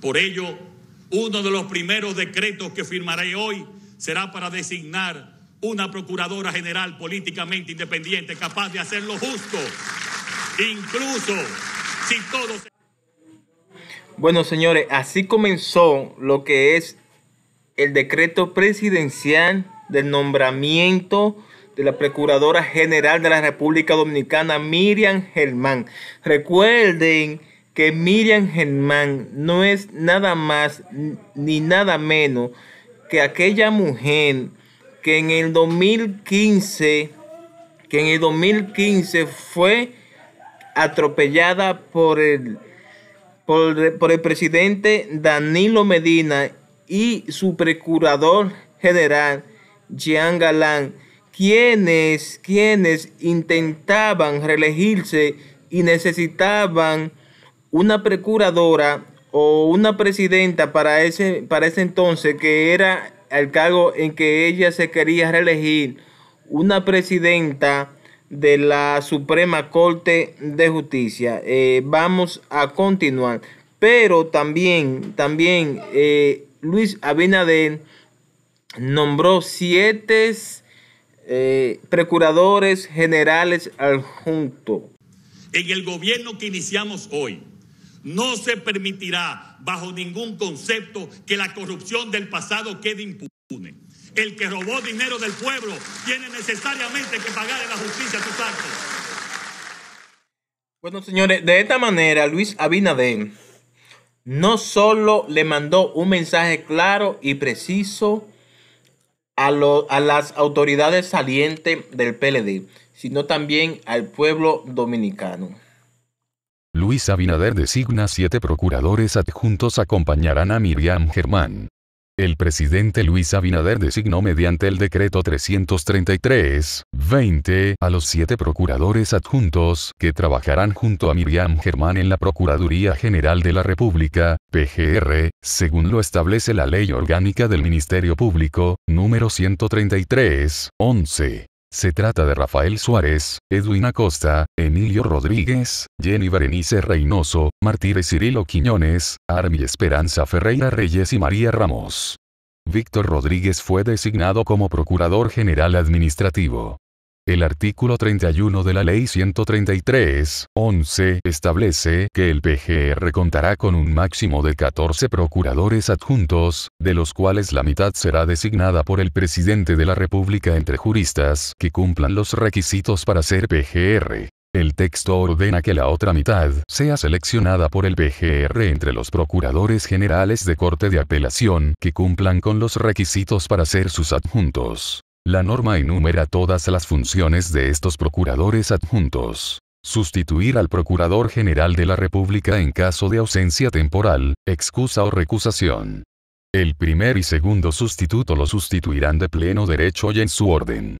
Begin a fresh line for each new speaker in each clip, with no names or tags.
Por ello, uno de los primeros decretos que firmaré hoy será para designar una procuradora general políticamente independiente capaz de hacerlo justo, incluso si todos.
Bueno, señores, así comenzó lo que es el decreto presidencial del nombramiento de la Procuradora General de la República Dominicana, Miriam Germán. Recuerden que Miriam Germán no es nada más ni nada menos que aquella mujer que en el 2015 que en el 2015 fue atropellada por el, por, por el presidente Danilo Medina y su procurador general Jean Galán quienes, quienes intentaban reelegirse y necesitaban una procuradora o una presidenta para ese, para ese entonces que era el cargo en que ella se quería reelegir, una presidenta de la Suprema Corte de Justicia. Eh, vamos a continuar. Pero también, también eh, Luis Abinader nombró siete eh, procuradores generales adjuntos.
En el gobierno que iniciamos hoy, no se permitirá bajo ningún concepto que la corrupción del pasado quede
impune.
El que robó dinero del pueblo tiene necesariamente que pagar en la justicia sus actos.
Bueno, señores, de esta manera Luis Abinader no solo le mandó un mensaje claro y preciso a, las autoridades salientes del PLD, sino también al pueblo dominicano.
Luis Abinader designa siete procuradores adjuntos acompañarán a Miriam Germán el presidente Luis Abinader designó mediante el decreto 333-20 a los siete procuradores adjuntos que trabajarán junto a Miriam Germán en la Procuraduría General de la República, PGR, según lo establece la Ley Orgánica del Ministerio Público, número 133-11. Se trata de Rafael Suárez, Edwin Acosta, Emilio Rodríguez, Jenny Berenice Reynoso, Martínez Cirilo Quiñones, Armi Esperanza Ferreira Reyes y María Ramos. Víctor Rodríguez fue designado como Procurador General Administrativo. El artículo 31 de la Ley 133, 11, establece que el PGR contará con un máximo de 14 procuradores adjuntos, de los cuales la mitad será designada por el presidente de la República entre juristas que cumplan los requisitos para ser PGR. El texto ordena que la otra mitad sea seleccionada por el PGR entre los procuradores generales de corte de apelación que cumplan con los requisitos para ser sus adjuntos. La norma enumera todas las funciones de estos procuradores adjuntos. Sustituir al Procurador General de la República en caso de ausencia temporal, excusa o recusación. El primer y segundo sustituto lo sustituirán de pleno derecho y en su orden.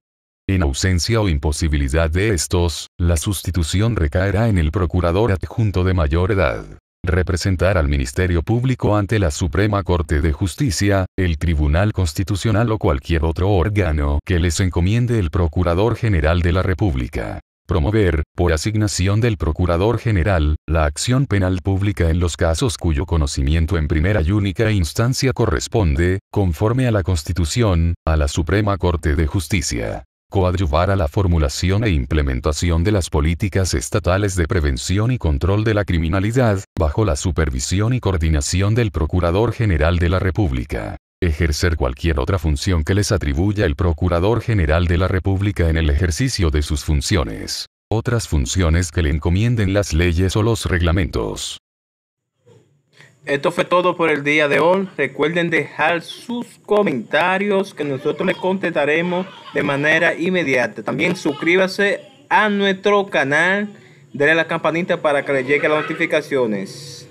En ausencia o imposibilidad de estos, la sustitución recaerá en el procurador adjunto de mayor edad representar al Ministerio Público ante la Suprema Corte de Justicia, el Tribunal Constitucional o cualquier otro órgano que les encomiende el Procurador General de la República promover, por asignación del Procurador General, la acción penal pública en los casos cuyo conocimiento en primera y única instancia corresponde, conforme a la Constitución, a la Suprema Corte de Justicia coadyuvar a la formulación e implementación de las políticas estatales de prevención y control de la criminalidad, bajo la supervisión y coordinación del Procurador General de la República ejercer cualquier otra función que les atribuya el Procurador General de la República en el ejercicio de sus funciones, otras funciones que le encomienden las leyes o los reglamentos,
esto fue todo por el día de hoy. Recuerden dejar sus comentarios que nosotros les contestaremos de manera inmediata. También suscríbase a nuestro canal. Denle a la campanita para que le lleguen las notificaciones.